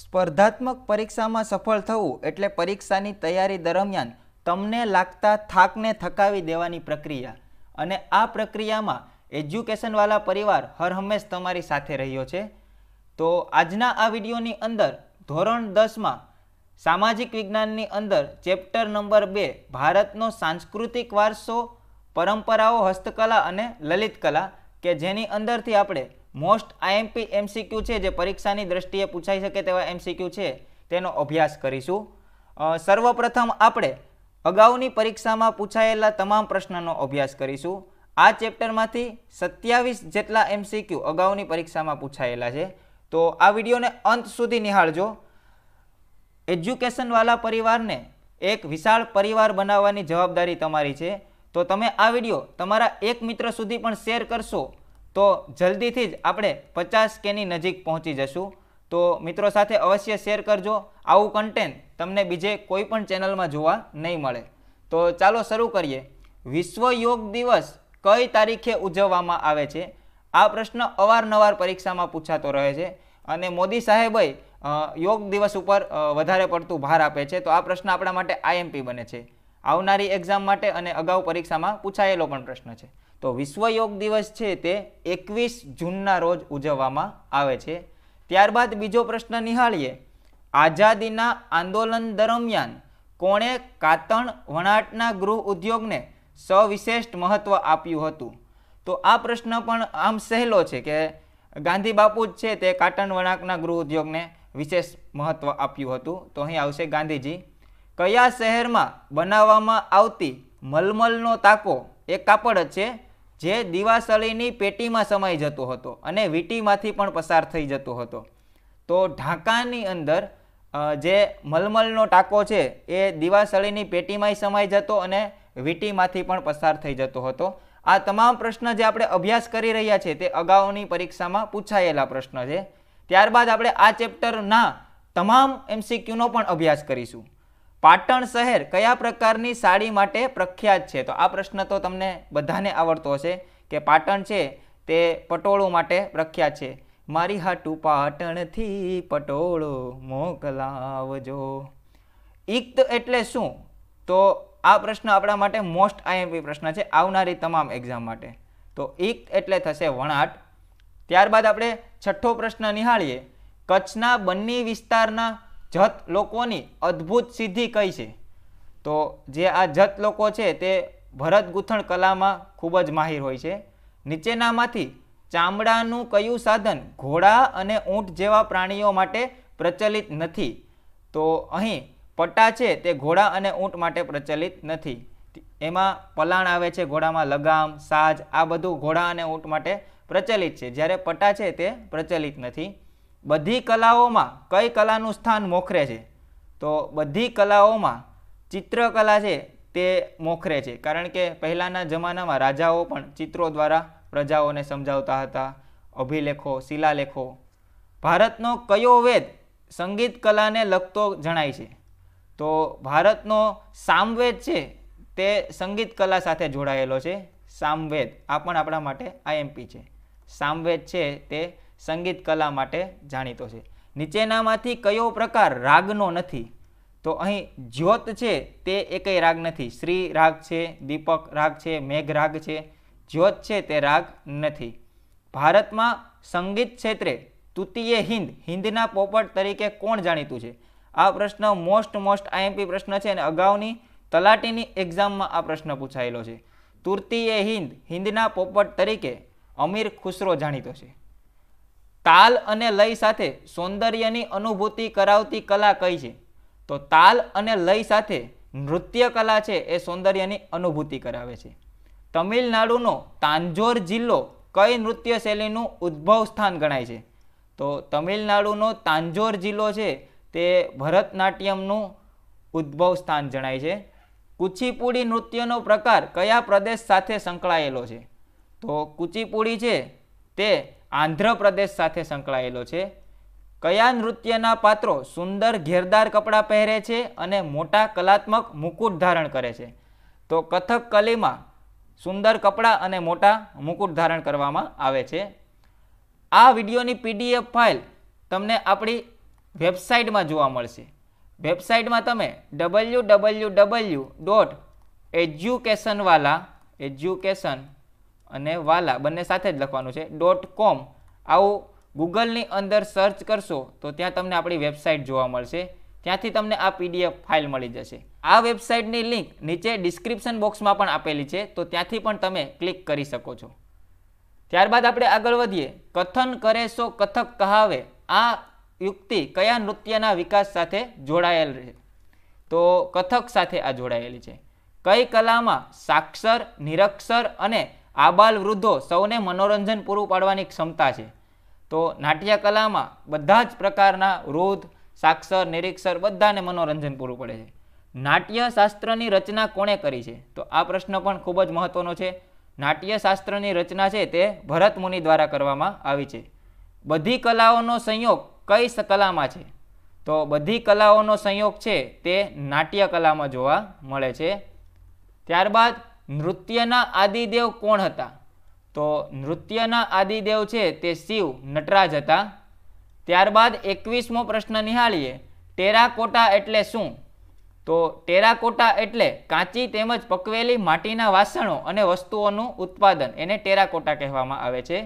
સ્પર્ધાત્મક પરીક્ષામાં સફળ થવું એટલે પરીક્ષાની તૈયારી દરમિયાન તમને લાગતા થાકને થકાવી દેવાની પ્રક્રિયા અને આ પ્રક્રિયામાં એજ્યુકેશનવાળા પરિવાર હરહંમેશ તમારી સાથે રહ્યો છે તો આજના આ વિડીયોની અંદર ધોરણ દસમાં સામાજિક વિજ્ઞાનની અંદર ચેપ્ટર નંબર બે ભારતનો સાંસ્કૃતિક વારસો પરંપરાઓ હસ્તકલા અને લલિત કલા કે જેની અંદરથી આપણે મોસ્ટ આઈએમપી એમસીક્યુ છે જે પરીક્ષાની દ્રષ્ટિએ પૂછાઈ શકે તેવા એમસીક્યુ છે તેનો અભ્યાસ કરીશું સર્વપ્રથમ આપણે અગાઉની પરીક્ષામાં પૂછાયેલા તમામ પ્રશ્નનો અભ્યાસ કરીશું આ ચેપ્ટરમાંથી સત્યાવીસ જેટલા એમસીક્યુ અગાઉની પરીક્ષામાં પૂછાયેલા છે તો આ વિડીયોને અંત સુધી નિહાળજો એજ્યુકેશનવાલા પરિવારને એક વિશાળ પરિવાર બનાવવાની જવાબદારી તમારી છે તો તમે આ વિડીયો તમારા એક મિત્ર સુધી પણ શેર કરશો તો જલ્દીથી જ આપણે પચાસ કેની નજીક પહોંચી જશું તો મિત્રો સાથે અવશ્ય શેર કરજો આવું કન્ટેન્ટ તમને બીજે કોઈ પણ ચેનલમાં જોવા નહીં મળે તો ચાલો શરૂ કરીએ વિશ્વ યોગ દિવસ કઈ તારીખે ઉજવવામાં આવે છે આ પ્રશ્ન અવારનવાર પરીક્ષામાં પૂછાતો રહે છે અને મોદી સાહેબે યોગ દિવસ ઉપર વધારે પડતું ભાર આપે છે તો આ પ્રશ્ન આપણા માટે આઈએમપી બને છે આવનારી એક્ઝામ માટે અને અગાઉ પરીક્ષામાં પૂછાયેલો પણ પ્રશ્ન છે તો વિશ્વ યોગ દિવસ છે તે એકવીસ જૂનના રોજ ઉજવવામાં આવે છે ત્યારબાદ બીજો પ્રશ્ન નિહાળીએ આઝાદીના આંદોલન દરમિયાન કોણે કાતણ વણાટના ગૃહ ઉદ્યોગને સવિશેષ મહત્ત્વ આપ્યું હતું તો આ પ્રશ્ન પણ આમ સહેલો છે કે ગાંધી બાપુ જ છે તે કાટન વણાકના ગૃહ ઉદ્યોગને વિશેષ મહત્ત્વ આપ્યું હતું તો અહીં આવશે ગાંધીજી કયા શહેરમાં બનાવવામાં આવતી મલમલનો તાકો એ કાપડ જ છે જે દિવાસળીની પેટીમાં સમાઈ જતો હતો અને વીટીમાંથી પણ પસાર થઈ જતો હતો તો ઢાંકાની અંદર જે મલમલનો ટાંકો છે એ દિવાસળીની પેટીમાંય સમાઈ જતો અને વીટીમાંથી પણ પસાર થઈ જતો હતો આ તમામ પ્રશ્ન જે આપણે અભ્યાસ કરી રહ્યા છે તે અગાઉની પરીક્ષામાં પૂછાયેલા પ્રશ્ન છે ત્યારબાદ આપણે આ ચેપ્ટરના તમામ એમસીક્યુનો પણ અભ્યાસ કરીશું પાટણ શહેર કયા પ્રકારની સાડી માટે પ્રખ્યાત છે તો આ પ્રશ્ન તો તમને બધાને આવડતો હશે કે પાટણ છે તે પટોળું માટે પ્રખ્યાત છે મારી હાટું પાટણથી પટોળો મોકલાવજો ઇક્ત એટલે શું તો આ પ્રશ્ન આપણા માટે મોસ્ટ આઈએમપી પ્રશ્ન છે આવનારી તમામ એક્ઝામ માટે તો ઇક્ત એટલે થશે વણાટ ત્યારબાદ આપણે છઠ્ઠો પ્રશ્ન નિહાળીએ કચ્છના બન્ની વિસ્તારના જત લોકોની અદ્ભુત સિદ્ધિ કઈ છે તો જે આ જત લોકો છે તે ભરત ગૂંથણ કલામાં ખૂબ જ માહિર હોય છે નીચેનામાંથી ચામડાનું કયું સાધન ઘોડા અને ઊંટ જેવા પ્રાણીઓ માટે પ્રચલિત નથી તો અહીં પટ્ટા છે તે ઘોડા અને ઊંટ માટે પ્રચલિત નથી એમાં પલાણ આવે છે ઘોડામાં લગામ સાજ આ બધું ઘોડા અને ઊંટ માટે પ્રચલિત છે જ્યારે પટ્ટા છે તે પ્રચલિત નથી બધી કલાઓમાં કઈ કલાનું સ્થાન મોખરે છે તો બધી કલાઓમાં ચિત્રકલા છે તે મોખરે છે કારણ કે પહેલાંના જમાનામાં રાજાઓ પણ ચિત્રો દ્વારા પ્રજાઓને સમજાવતા હતા અભિલેખો શિલાલેખો ભારતનો કયો વેદ સંગીત કલાને લગતો જણાય છે તો ભારતનો સામવેદ છે તે સંગીત કલા સાથે જોડાયેલો છે સામવેદ આ પણ આપણા માટે આઈએમપી છે સામવેદ છે તે સંગીત કલા માટે જાણીતો છે નીચેનામાંથી કયો પ્રકાર રાગનો નથી તો અહીં જ્યોત છે તે એકય રાગ નથી શ્રી રાગ છે દીપક રાગ છે મેઘ રાગ છે જ્યોત છે તે રાગ નથી ભારતમાં સંગીત ક્ષેત્રે તૃતીય હિન્દ હિન્દના પોપટ તરીકે કોણ જાણીતું છે આ પ્રશ્ન મોસ્ટ મોસ્ટ આઈએમપી પ્રશ્ન છે અને અગાઉની તલાટીની એક્ઝામમાં આ પ્રશ્ન પૂછાયેલો છે તુર્તીએ હિન્દ હિન્દના પોપટ તરીકે અમીર ખુસરો જાણીતો છે તાલ અને લય સાથે સૌંદર્યની અનુભૂતિ કરાવતી કલા કઈ છે તો તાલ અને લય સાથે નૃત્ય કલા છે એ સૌંદર્યની અનુભૂતિ કરાવે છે તમિલનાડુનો તાંજોર જિલ્લો કઈ નૃત્ય શૈલીનું ઉદ્ભવ સ્થાન ગણાય છે તો તમિલનાડુનો તાંજોર જિલ્લો છે તે ભરતનાટ્યમનું ઉદ્ભવ સ્થાન જણાય છે કુચીપુડી નૃત્યનો પ્રકાર કયા પ્રદેશ સાથે સંકળાયેલો છે તો કુચીપુડી છે તે આંધ્રપ્રદેશ સાથે સંકળાયેલો છે કયા નૃત્યના પાત્રો સુંદર ઘેરદાર કપડાં પહેરે છે અને મોટા કલાત્મક મુકુટ ધારણ કરે છે તો કથક કલીમાં સુંદર કપડાં અને મોટા મુકુટ ધારણ કરવામાં આવે છે આ વિડીયોની પીડીએફ ફાઇલ તમને આપણી વેબસાઇટમાં જોવા મળશે વેબસાઇટમાં તમે ડબલ્યુ ડબલ્યુ ડબલ્યુ ડોટ એજ્યુકેશનવાલા એજ્યુકેશન અને વાલા બંને સાથે જ લખવાનું છે ડોટ કોમ આવું ગૂગલની અંદર સર્ચ કરશો તો ત્યાં તમને આપણી વેબસાઇટ જોવા મળશે ત્યાંથી તમને આ પીડીએફ ફાઇલ મળી જશે આ વેબસાઇટની લિંક નીચે ડિસ્ક્રિપ્શન બોક્સમાં પણ આપેલી છે તો ત્યાંથી પણ તમે ક્લિક કરી શકો છો ત્યારબાદ આપણે આગળ વધીએ કથન કરે સો કથક કહાવે આ યુક્તિ કયા નૃત્યના વિકાસ સાથે જોડાયેલ છે તો કથક સાથે આ જોડાયેલી છે કઈ કલામાં સાક્ષર નિરક્ષર અને આ બાલ વૃદ્ધો સૌને મનોરંજન પૂરું પાડવાની ક્ષમતા છે તો નાટ્યકલામાં બધા જ પ્રકારના વૃદ્ધ સાક્ષર નિરીક્ષર બધાને મનોરંજન પૂરું પડે છે નાટ્યશાસ્ત્રની રચના કોણે કરી છે તો આ પ્રશ્ન પણ ખૂબ જ મહત્વનો છે નાટ્યશાસ્ત્રની રચના છે તે ભરત મુનિ દ્વારા કરવામાં આવી છે બધી કલાઓનો સંયોગ કઈ કલામાં છે તો બધી કલાઓનો સંયોગ છે તે નાટ્ય કલામાં જોવા મળે છે ત્યારબાદ નૃત્યના આદિદેવ કોણ હતા તો નૃત્યના આદિદેવ છે તે શિવ નટરાજ હતા ત્યારબાદ એકવીસમો પ્રશ્ન નિહાળીએ ટેરાકોટા એટલે શું તો ટેરાકોટા એટલે કાચી તેમજ પકવેલી માટીના વાસણો અને વસ્તુઓનું ઉત્પાદન એને ટેરાકોટા કહેવામાં આવે છે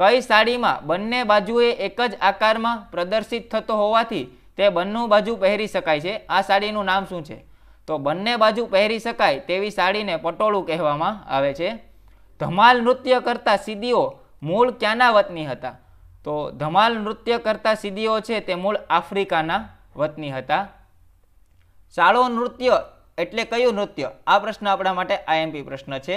કઈ સાડીમાં બંને બાજુએ એક જ આકારમાં પ્રદર્શિત થતો હોવાથી તે બંને બાજુ પહેરી શકાય છે આ સાડીનું નામ શું છે તો બંને બાજુ પહેરી શકાય તેવી સાડીને પટોળું કહેવામાં આવે છે ધમાલ નૃત્ય કરતા સિદ્ધિઓ મૂળ ક્યાંના વતની હતા તો ધમાલ નૃત્ય કરતા સિદ્ધિઓ છે તે મૂળ આફ્રિકાના વતની હતા શાળો નૃત્ય એટલે કયું નૃત્ય આ પ્રશ્ન આપણા માટે આઈએમપી પ્રશ્ન છે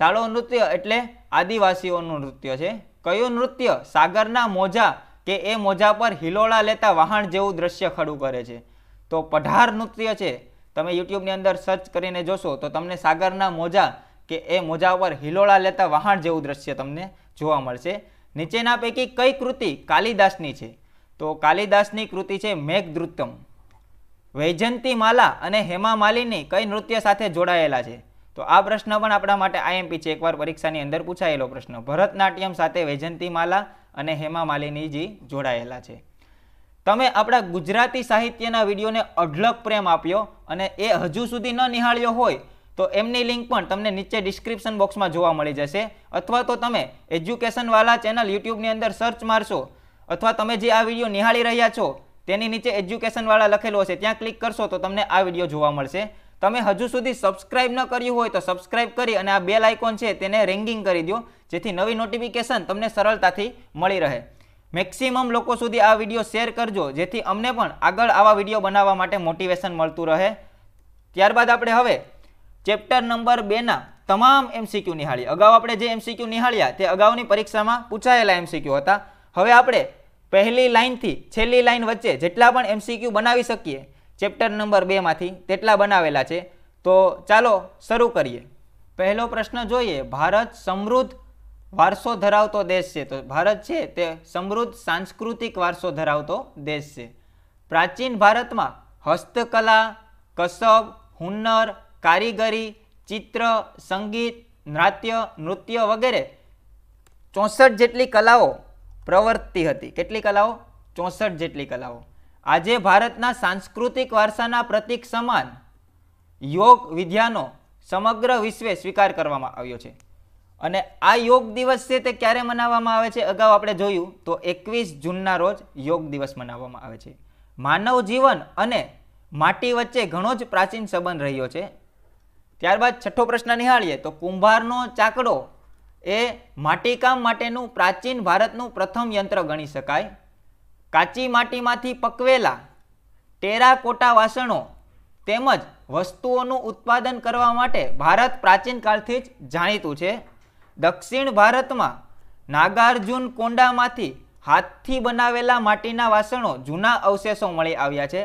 શાળો નૃત્ય એટલે આદિવાસીઓનું નૃત્ય છે કયું નૃત્ય સાગરના મોજા કે એ મોજા પર હિલોળા લેતા વાહણ જેવું દ્રશ્ય ખડું કરે છે તો પઢાર નૃત્ય છે તમે યુટ્યુબની અંદર સર્ચ કરીને જોશો તો તમને સાગરના મોજા કે એ મોજા ઉપર હિલોળા લેતા વહાણ જેવું દ્રશ્ય તમને જોવા મળશે નીચેના પૈકી કઈ કૃતિ કાલિદાસની છે તો કાલિદાસની કૃતિ છે મેઘદ્રુતમ વૈજંતી માલા અને હેમા માલિની કઈ નૃત્ય સાથે જોડાયેલા છે તો આ પ્રશ્ન પણ આપણા માટે આઈએમપી છે એકવાર પરીક્ષાની અંદર પૂછાયેલો પ્રશ્ન ભરતનાટ્યમ સાથે વૈજંતી માલા અને હેમા માલિનીજી જોડાયેલા છે તમે આપણા ગુજરાતી સાહિત્યના વિડીયોને અઢળક પ્રેમ આપ્યો અને એ હજુ સુધી ન નિહાળ્યો હોય તો એમની લિંક પણ તમને નીચે ડિસ્ક્રિપ્શન બોક્સમાં જોવા મળી જશે અથવા તો તમે એજ્યુકેશનવાલા ચેનલ યુટ્યુબની અંદર સર્ચ મારશો અથવા તમે જે આ વિડીયો નિહાળી રહ્યા છો તેની નીચે એજ્યુકેશનવાળા લખેલો હશે ત્યાં ક્લિક કરશો તો તમને આ વિડીયો જોવા મળશે તમે હજુ સુધી સબસ્ક્રાઇબ ન કર્યું હોય તો સબસ્ક્રાઇબ કરી અને આ બેલ આઇકોન છે તેને રેંગિંગ કરી દો જેથી નવી નોટિફિકેશન તમને સરળતાથી મળી રહે મેક્સિમમ લોકો સુધી આ વિડીયો શેર કરજો જેથી અમને પણ આગળ આવા વિડીયો બનાવવા માટે મોટિવેશન મળતું રહે ત્યારબાદ આપણે હવે ચેપ્ટર નંબર બેના તમામ એમસીક્યુ નિહાળીએ અગાઉ આપણે જે એમસીક્યુ નિહાળ્યા તે અગાઉની પરીક્ષામાં પૂછાયેલા એમસીક્યુ હતા હવે આપણે પહેલી લાઇનથી છેલ્લી લાઇન વચ્ચે જેટલા પણ એમસીક્યુ બનાવી શકીએ ચેપ્ટર નંબર બેમાંથી તેટલા બનાવેલા છે તો ચાલો શરૂ કરીએ પહેલો પ્રશ્ન જોઈએ ભારત સમૃદ્ધ વારસો ધરાવતો દેશ છે તો ભારત છે તે સમૃદ્ધ સાંસ્કૃતિક વારસો ધરાવતો દેશ છે પ્રાચીન ભારતમાં હસ્તકલા કસબ હુન્નર કારીગરી ચિત્ર સંગીત નાટ્ય નૃત્ય વગેરે ચોસઠ જેટલી કલાઓ પ્રવર્તી હતી કેટલી કલાઓ ચોસઠ જેટલી કલાઓ આજે ભારતના સાંસ્કૃતિક વારસાના પ્રતીક સમાન યોગ વિદ્યાનો સમગ્ર વિશ્વે સ્વીકાર કરવામાં આવ્યો છે અને આ યોગ દિવસ છે તે ક્યારે મનાવવામાં આવે છે અગાઉ આપણે જોયું તો એકવીસ જૂનના રોજ યોગ દિવસ મનાવવામાં આવે છે માનવ જીવન અને માટી વચ્ચે ઘણો જ પ્રાચીન સંબંધ રહ્યો છે ત્યારબાદ છઠ્ઠો પ્રશ્ન નિહાળીએ તો કુંભારનો ચાકડો એ માટીકામ માટેનું પ્રાચીન ભારતનું પ્રથમ યંત્ર ગણી શકાય કાચી માટીમાંથી પકવેલા ટેરાકોટા વાસણો તેમજ વસ્તુઓનું ઉત્પાદન કરવા માટે ભારત પ્રાચીન કાળથી જ જાણીતું છે દક્ષિણ ભારતમાં નાગાર્જુન કોંડામાંથી હાથથી બનાવેલા માટીના વાસણો જૂના અવશેષો મળી આવ્યા છે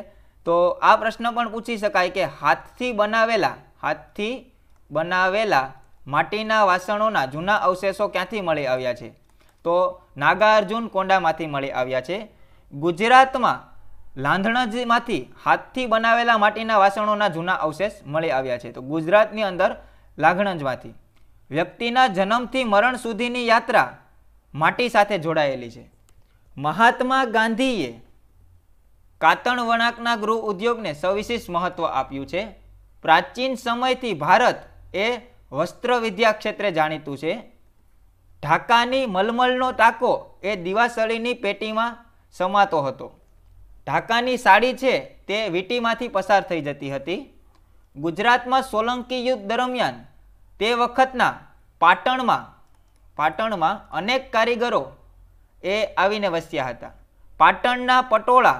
તો આ પ્રશ્ન પણ પૂછી શકાય કે હાથથી બનાવેલા હાથથી બનાવેલા માટીના વાસણોના જૂના અવશેષો ક્યાંથી મળી આવ્યા છે તો નાગાર્જુન કોંડામાંથી મળી આવ્યા છે ગુજરાતમાં લાંધણજમાંથી હાથથી બનાવેલા માટીના વાસણોના જૂના અવશેષ મળી આવ્યા છે તો ગુજરાતની અંદર લાંઘણજમાંથી વ્યક્તિના જન્મથી મરણ સુધીની યાત્રા માટી સાથે જોડાયેલી છે મહાત્મા ગાંધીએ કાતણ વણાકના ગૃહ ઉદ્યોગને સવિશેષ મહત્ત્વ આપ્યું છે પ્રાચીન સમયથી ભારત એ વસ્ત્રવિદ્યા ક્ષેત્રે જાણીતું છે ઢાકાની મલમલનો ટાંકો એ દિવાસળીની પેટીમાં સમાતો હતો ઢાકાની સાડી છે તે વીટીમાંથી પસાર થઈ જતી હતી ગુજરાતમાં સોલંકી યુદ્ધ દરમિયાન તે વખતના પાટણમાં પાટણમાં અનેક કારીગરો એ આવીને વસ્યા હતા પાટણના પટોળા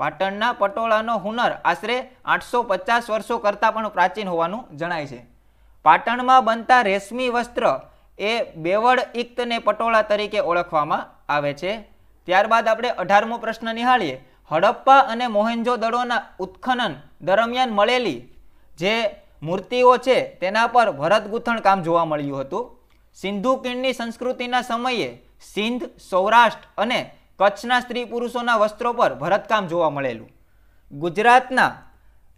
પાટણના પટોળાનો હુનર આશરે આઠસો પચાસ વર્ષો કરતાં પણ પ્રાચીન હોવાનું જણાય છે પાટણમાં બનતા રેશમી વસ્ત્ર એ બેવડ ઇક્તને પટોળા તરીકે ઓળખવામાં આવે છે ત્યારબાદ આપણે અઢારમો પ્રશ્ન નિહાળીએ હડપ્પા અને મોહેન્જો દડોના ઉત્ખનન દરમિયાન મળેલી જે મૂર્તિઓ છે તેના પર ભરત કામ જોવા મળ્યું હતું સિંધુ કિણની સંસ્કૃતિના સમયે સિંધ સૌરાષ્ટ્ર અને કચ્છના સ્ત્રી પુરુષોના વસ્ત્રો પર ભરતકામ જોવા મળેલું ગુજરાતના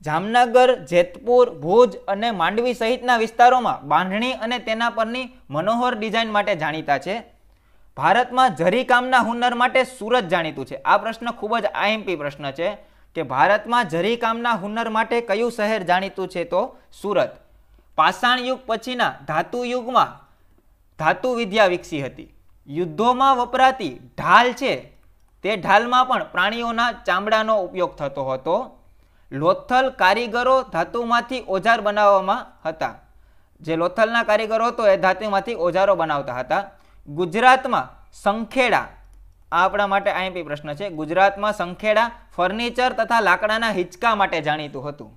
જામનગર જેતપુર ભુજ અને માંડવી સહિતના વિસ્તારોમાં બાંધણી અને તેના પરની મનોહર ડિઝાઇન માટે જાણીતા છે ભારતમાં જરીકામના હુનર માટે સુરત જાણીતું છે આ પ્રશ્ન ખૂબ જ આઈએમપી પ્રશ્ન છે કે ભારતમાં જરીકામના હુનર માટે કયું શહેર જાણીતું છે તો સુરત પાષાણ યુગ પછીના ધાતુ યુગમાં ધાતુ વિદ્યા વિકસી હતી યુદ્ધોમાં વપરાતી ઢાલ છે તે ઢાલમાં પણ પ્રાણીઓના ચામડાનો ઉપયોગ થતો હતો લોથલ કારીગરો ધાતુમાંથી ઓજાર બનાવવામાં હતા જે લોથલના કારીગરો હતો એ ધાતુમાંથી ઓજારો બનાવતા હતા ગુજરાતમાં સંખેડા આ આપણા માટે આઈએમપી પ્રશ્ન છે ગુજરાતમાં સંખેડા ફર્નિચર તથા લાકડાના હિંચકા માટે જાણીતું હતું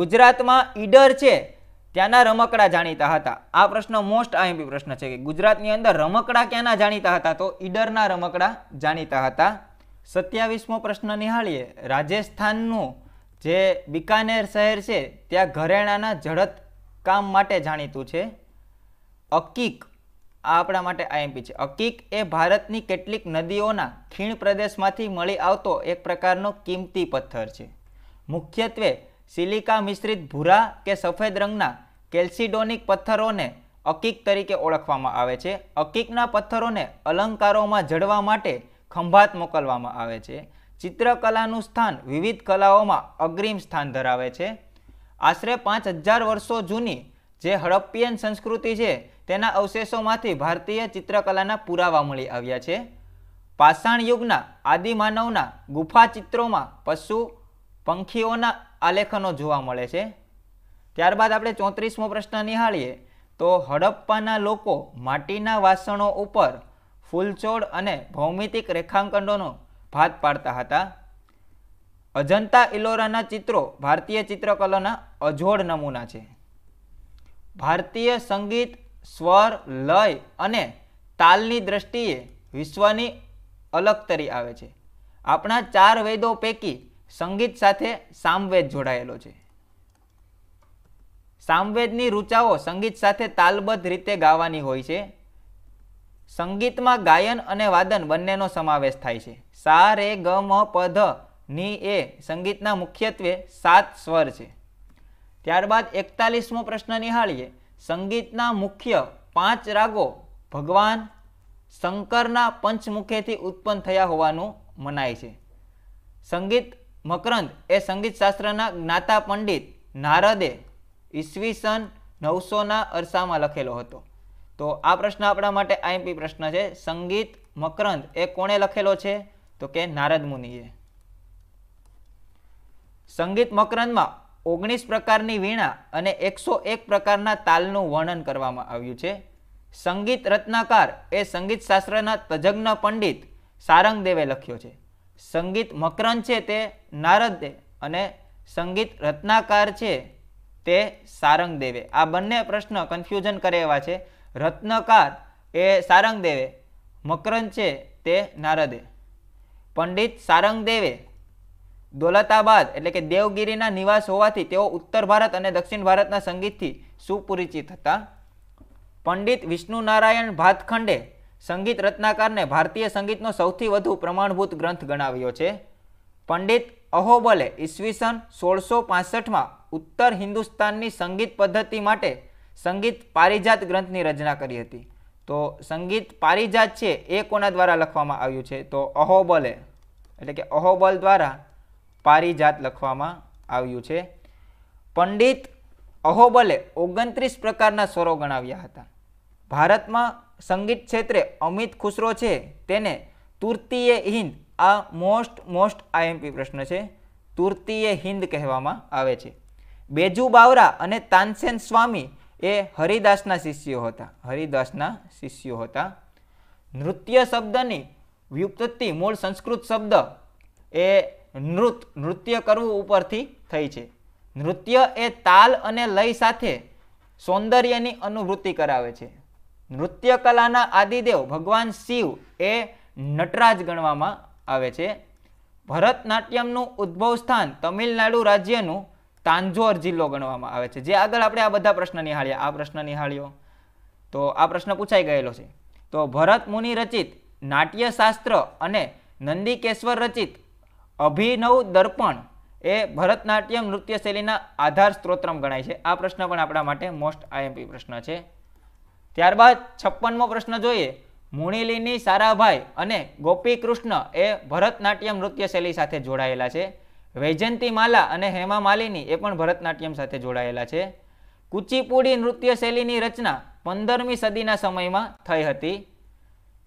ગુજરાતમાં ઈડર છે ત્યાંના રમકડા જાણીતા હતા આ પ્રશ્ન મોસ્ટ આઈએમપી પ્રશ્ન છે કે ગુજરાતની અંદર રમકડા ક્યાંના જાણીતા હતા તો ઈડરના રમકડા જાણીતા હતા સત્યાવીસમો પ્રશ્ન નિહાળીએ રાજસ્થાનનું જે બિકાનેર શહેર છે ત્યાં ઘરેણાના જડત કામ માટે જાણીતું છે અકીક આ આપણા માટે આઈએમપી છે અકીક એ ભારતની કેટલીક નદીઓના ખીણ પ્રદેશમાંથી મળી આવતો એક પ્રકારનો કિંમતી પથ્થર છે મુખ્યત્વે સિલિકા મિશ્રિત ભૂરા કે સફેદ રંગના કેલ્સિડોનિક પથ્થરોને અકીક તરીકે ઓળખવામાં આવે છે અકીકના પથ્થરોને અલંકારોમાં જડવા માટે ખંભાત મોકલવામાં આવે છે ચિત્રકલાનું સ્થાન વિવિધ કલાઓમાં અગ્રિમ સ્થાન ધરાવે છે આશરે પાંચ હજાર વર્ષો જૂની જે હડપ્પિયન સંસ્કૃતિ છે તેના અવશેષોમાંથી ભારતીય ચિત્રકલાના પુરાવા મળી આવ્યા છે પાષાણ યુગના આદિમાનવના ગુફા ચિત્રોમાં પશુ પંખીઓના આલેખનો જોવા મળે છે ત્યારબાદ આપણે ચોત્રીસમો પ્રશ્ન નિહાળીએ તો હડપ્પાના લોકો માટીના વાસણો ઉપર ફૂલછોડ અને ભૌમિતિક રેખાંકનોનો ભાત પાડતા હતા અજંતા ઇલોરાના ચિત્રો ભારતીય ચિત્રકલાના અજોડ નમૂના છે ભારતીય સંગીત સ્વર લય અને તાલની દ્રષ્ટિએ વિશ્વની અલગ તરી આવે છે આપણા ચાર વેદો પૈકી સંગીત સાથે સામવેદ જોડાયેલો છે સામવેદની રૂચાઓ સંગીત સાથે તાલબદ્ધ રીતે ગાવાની હોય છે સંગીતમાં ગાયન અને વાદન બંનેનો સમાવેશ થાય છે સા રે ગ મ પ ની એ સંગીતના મુખ્યત્વે સાત સ્વર છે ત્યારબાદ એકતાલીસમો પ્રશ્ન નિહાળીએ સંગીતના મુખ્ય પાંચ રાગો ભગવાન શંકરના પંચમુખેથી ઉત્પન્ન થયા હોવાનું મનાય છે સંગીત મકરંદ એ સંગીતશાસ્ત્રના જ્ઞાતા પંડિત નારદે ઈસવીસન નવસોના અરસામાં લખેલો હતો તો આ પ્રશ્ન આપણા માટે આઈએમપી પ્રશ્ન છે સંગીત મકરંદ એ કોણે લખેલો છે તો કે નારદ મુનિએ સંગીત મકરંદમાં ઓગણીસ પ્રકારની વીણા અને એકસો એક પ્રકારના તાલનું વર્ણન કરવામાં આવ્યું છે સંગીત રત્નાકાર એ સંગીત શાસ્ત્રના તજજ્ઞ પંડિત સારંગદેવે લખ્યો છે સંગીત મકરંદ છે તે નારદે અને સંગીત રત્નાકાર છે તે સારંગદેવે આ બંને પ્રશ્ન કન્ફ્યુઝન કરે એવા છે રત્નકાર એ સારંગદેવે મકરંદ છે તે નારદે પંડિત સારંગદેવે દોલતાબાદ એટલે કે દેવગીરીના નિવાસ હોવાથી તેઓ ઉત્તર ભારત અને દક્ષિણ ભારતના સંગીતથી સુપરિચિત હતા પંડિત વિષ્ણુનારાયણ ભાતખંડે સંગીત રત્નાકારને ભારતીય સંગીતનો સૌથી વધુ પ્રમાણભૂત ગ્રંથ ગણાવ્યો છે પંડિત અહોબલે ઈસવીસન સોળસો પાસઠમાં ઉત્તર હિન્દુસ્તાનની સંગીત પદ્ધતિ માટે સંગીત પારિજાત ગ્રંથની રચના કરી હતી તો સંગીત પારિજાત છે એ કોના દ્વારા લખવામાં આવ્યું છે તો અહોબલે એટલે કે અહોબલ દ્વારા પારિજાત લખવામાં આવ્યું છે પંડિત અહોબલે ઓગણત્રીસ પ્રકારના સ્વરો ગણાવ્યા હતા ભારતમાં સંગીત ક્ષેત્રે અમિત ખુસરો છે તેને તુર્તીય હિન્દ આ મોસ્ટ મોસ્ટ આઈએમપી પ્રશ્ન છે તુર્તીય હિન્દ કહેવામાં આવે છે બેજુ બાવરા અને તાનસેન સ્વામી એ હરિદાસના શિષ્યો હતા હરિદાસના શિષ્યો હતા નૃત્ય શબ્દની વ્યુત્પત્તિ મૂળ સંસ્કૃત શબ્દ એ નૃત નૃત્ય કરવું ઉપરથી થઈ છે નૃત્ય એ તાલ અને લય સાથે સૌંદર્યની અનુભૂતિ કરાવે છે નૃત્ય કલાના આદિદેવ ભગવાન શિવ એ નટરાજ ગણવામાં આવે છે ભરતનાટ્યમનું ઉદ્ભવ સ્થાન તમિલનાડુ રાજ્યનું તાંજોર જિલ્લો ગણવામાં આવે છે જે આગળ આપણે આ બધા પ્રશ્ન નિહાળ્યા આ પ્રશ્ન નિહાળ્યો તો આ પ્રશ્ન પૂછાઈ ગયેલો છે તો ભરત મુનિ રચિત નાટ્યશાસ્ત્ર અને નંદીકેશ્વર રચિત અભિનવ દર્પણ એ ભરતનાટ્યમ નૃત્ય શૈલીના આધાર સ્ત્રોત્રમ ગણાય છે આ પ્રશ્ન પણ આપણા માટે મોસ્ટ આઈએમપી પ્રશ્ન છે ત્યારબાદ છપ્પનમો પ્રશ્ન જોઈએ મુણિલીની સારાભાઈ અને ગોપીકૃષ્ણ એ ભરતનાટ્યમ નૃત્ય શૈલી સાથે જોડાયેલા છે વૈજયંતી માલા અને હેમા માલિની એ પણ ભરતનાટ્યમ સાથે જોડાયેલા છે કુચીપુડી નૃત્ય શૈલીની રચના પંદરમી સદીના સમયમાં થઈ હતી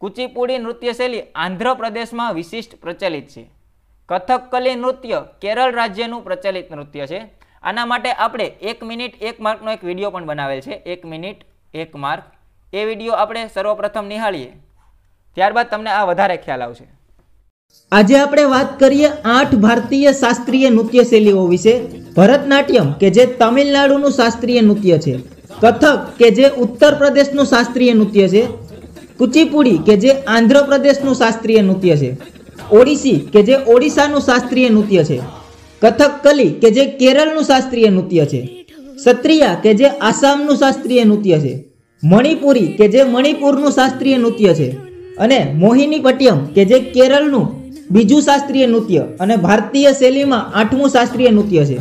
કુચીપુડી નૃત્ય શૈલી આંધ્રપ્રદેશમાં વિશિષ્ટ પ્રચલિત છે કથકકલી નૃત્ય કેરળ રાજ્યનું પ્રચલિત નૃત્ય છે આના માટે આપણે એક મિનિટ એક માર્કનો એક વિડીયો પણ બનાવેલ છે એક મિનિટ એક માર્ક એ વિડીયો આપણે સર્વપ્રથમ નિહાળીએ ત્યારબાદ તમને આ વધારે ખ્યાલ આવશે આજે આપણે વાત કરીએ આઠ ભારતીય શાસ્ત્રીય નૃત્ય શૈલીઓ વિશે ભરતનાટ્યમ કે જે તમિલનાડુનું શાસ્ત્રીય નૃત્ય છે કથક કે જે ઉત્તર પ્રદેશનું શાસ્ત્રીય નૃત્ય છે કુચીપુડી કે જે આંધ્રપ્રદેશનું શાસ્ત્રીય નૃત્ય છે ઓડિસી કે જે ઓડિશાનું શાસ્ત્રીય નૃત્ય છે કથકકલી કે જે કેરળનું શાસ્ત્રીય નૃત્ય છે સત્રિયા કે જે આસામનું શાસ્ત્રીય નૃત્ય છે મણિપુરી કે જે મણિપુરનું શાસ્ત્રીય નૃત્ય છે અને મોહિની પટ્યમ કે જે કેરળનું બીજું શાસ્ત્રીય નૃત્ય અને ભારતીય શૈલીમાં આઠમું શાસ્ત્રીય નૃત્ય છે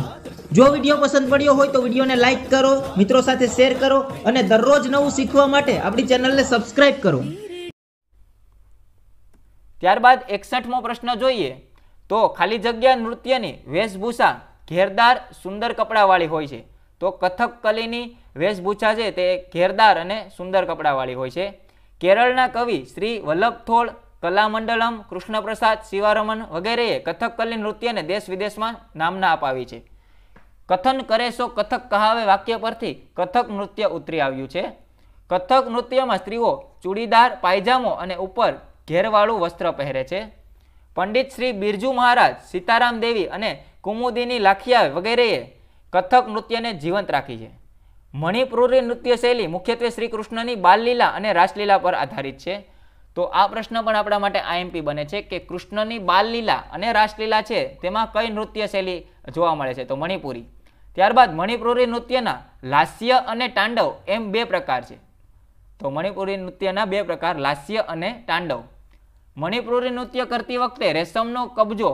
જો વિડીયો પસંદ પડ્યો હોય તો વિડીયોને લાઇક કરો મિત્રો સાથે શેર કરો અને દરરોજ નવું શીખવા માટે આપણી ચેનલને સબસ્ક્રાઇબ કરો ત્યારબાદ એકસઠમો પ્રશ્ન જોઈએ તો ખાલી જગ્યા નૃત્યની વેશભૂષા ઘેરદાર સુંદર કપડાવાળી હોય છે તો કથકકલીની વેશભૂષા છે તે ઘેરદાર અને સુંદર કપડાવાળી હોય છે કેરળના કવિ શ્રી વલ્લભથોળ કલામંડલમ કૃષ્ણપ્રસાદ શિવારમન વગેરેએ કથકકલી નૃત્યને દેશ વિદેશમાં નામના અપાવી છે કથન કરે સો કથક કહાવે વાક્ય પરથી કથક નૃત્ય ઉતરી આવ્યું છે કથક નૃત્યમાં સ્ત્રીઓ ચૂડીદાર પાયજામો અને ઉપર ઘેરવાળું વસ્ત્ર પહેરે છે પંડિત શ્રી બિરજુ મહારાજ સીતારામ દેવી અને કુમુદીની લાખિયા વગેરેએ કથક નૃત્યને જીવંત રાખી છે મણિપુરી નૃત્ય શૈલી મુખ્યત્વે શ્રી કૃષ્ણની બાલલીલા અને રાસલીલા પર આધારિત છે તો આ પ્રશ્ન પણ આપણા માટે આઈએમપી બને છે કે કૃષ્ણની બાલલીલા અને રાસલીલા છે તેમાં કઈ નૃત્ય શૈલી જોવા મળે છે તો મણિપુરી ત્યારબાદ મણિપુરી નૃત્યના લાસ્ય અને તાંડવ એમ બે પ્રકાર છે તો મણિપુરી નૃત્યના બે પ્રકાર લાસ્ય અને તાંડવ મણિપુરી નૃત્ય કરતી વખતે રેશમનો કબજો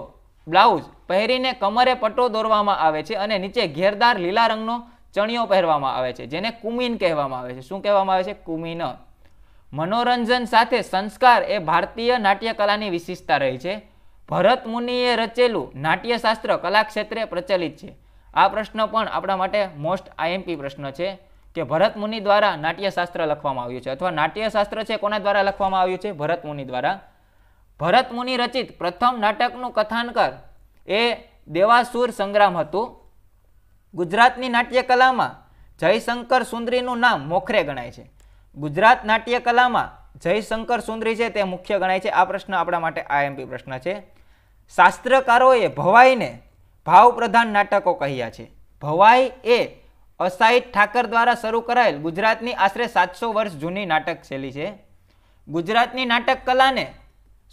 બ્લાઉઝ પહેરીને કમરે પટ્ટો દોરવામાં આવે છે અને નીચે ઘેરદાર લીલા રંગનો ચણિયો પહેરવામાં આવે છે જેને કુમિન કહેવામાં આવે છે શું કહેવામાં આવે છે કુમિન મનોરંજન સાથે સંસ્કાર એ ભારતીય નાટ્યકલાની વિશેષતા રહી છે ભરત મુનિએ રચેલું નાટ્યશાસ્ત્ર કલા ક્ષેત્રે પ્રચલિત છે આ પ્રશ્ન પણ આપણા માટે મોસ્ટ આઈએમપી પ્રશ્ન છે કે ભરત મુનિ દ્વારા નાટ્યશાસ્ત્ર લખવામાં આવ્યું છે અથવા નાટ્યશાસ્ત્ર છે કોના દ્વારા લખવામાં આવ્યું છે ભરત મુનિ દ્વારા ભરત મુનિ રચિત પ્રથમ નાટકનું કથાનકર એ દેવાસુર સંગ્રામ હતું ગુજરાતની નાટ્યકલામાં જયશંકર સુંદરીનું નામ મોખરે ગણાય છે ગુજરાત નાટ્યકલામાં જયશંકર સુંદરી છે તે મુખ્ય ગણાય છે આ પ્રશ્ન આપણા માટે આઈએમપી પ્રશ્ન છે શાસ્ત્રકારોએ ભવાઈને ભાવપ્રધાન નાટકો કહ્યા છે ભવાઈ એ અસાઈદ ઠાકર દ્વારા શરૂ કરાયેલ ગુજરાતની આશરે સાતસો વર્ષ જૂની નાટક શૈલી છે ગુજરાતની નાટક કલાને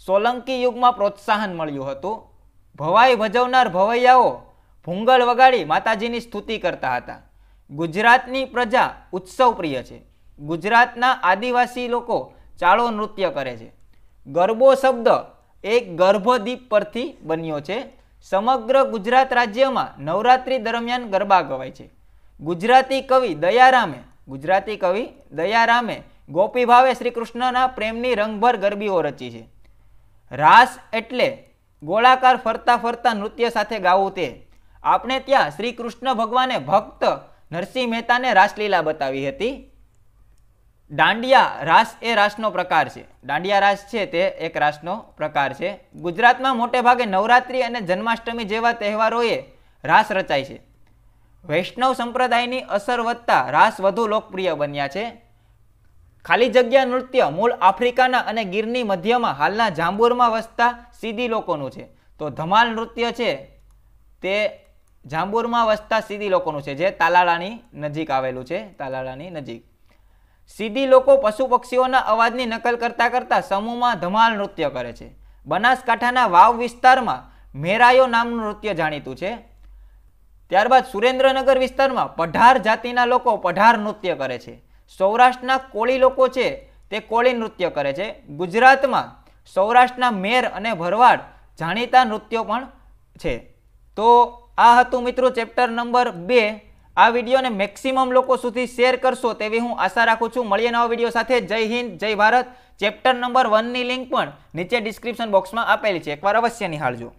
સોલંકી યુગમાં પ્રોત્સાહન મળ્યું હતું ભવાઈ ભજવનાર ભવૈયાઓ ભૂંગળ વગાડી માતાજીની સ્તુતિ કરતા હતા ગુજરાતની પ્રજા ઉત્સવપ્રિય છે ગુજરાતના આદિવાસી લોકો ચાળો નૃત્ય કરે છે ગરબો શબ્દ એક ગર્ભદીપ પરથી બન્યો છે સમગ્ર ગુજરાત રાજ્યમાં નવરાત્રિ દરમિયાન ગરબા ગવાય છે ગુજરાતી કવિ દયારામે ગુજરાતી કવિ દયારામે ગોપીભાવે શ્રીકૃષ્ણના પ્રેમની રંગભર ગરબીઓ રચી છે રાસ એટલે ગોળાકાર ફરતા ફરતા નૃત્ય સાથે ગાવું તે આપણે ત્યાં શ્રી કૃષ્ણ ભગવાને ભક્ત નરસિંહ મહેતાને રાસલીલા બતાવી હતી દાંડિયા રાસ એ રાસનો પ્રકાર છે દાંડિયા રાસ છે તે એક રાસનો પ્રકાર છે ગુજરાતમાં મોટે ભાગે નવરાત્રિ અને જન્માષ્ટમી જેવા તહેવારોએ રાસ રચાય છે વૈષ્ણવ સંપ્રદાયની અસર વધતા રાસ વધુ લોકપ્રિય બન્યા છે ખાલી જગ્યા નૃત્ય મૂળ આફ્રિકાના અને ગીરની મધ્યમાં હાલના જાંબુરમાં વસતા સીધી લોકોનું છે તો ધમાલ નૃત્ય છે તે જાંબુરમાં વસતા સીધી લોકોનું છે જે તાલાળાની નજીક આવેલું છે તાલાળાની નજીક સીધી લોકો પશુ પક્ષીઓના અવાજની નકલ કરતાં કરતાં સમૂહમાં ધમાલ નૃત્ય કરે છે બનાસકાંઠાના વાવ વિસ્તારમાં મેરાયો નામનું નૃત્ય જાણીતું છે ત્યારબાદ સુરેન્દ્રનગર વિસ્તારમાં પઢાર જાતિના લોકો પઢાર નૃત્ય કરે છે સૌરાષ્ટ્રના કોળી લોકો છે તે કોળી નૃત્ય કરે છે ગુજરાતમાં સૌરાષ્ટ્રના મેર અને ભરવાડ જાણીતા નૃત્યો પણ છે તો આ હતું મિત્રો ચેપ્ટર નંબર બે આ વિડીયોને મેક્સિમમ લોકો સુધી શેર કરશો તેવી હું આશા રાખું છું મળીએ નવા વિડીયો સાથે જય હિન્દ જય ભારત ચેપ્ટર નંબર વનની લિંક પણ નીચે ડિસ્ક્રિપ્શન બોક્સમાં આપેલી છે એકવાર અવશ્ય નિહાળજો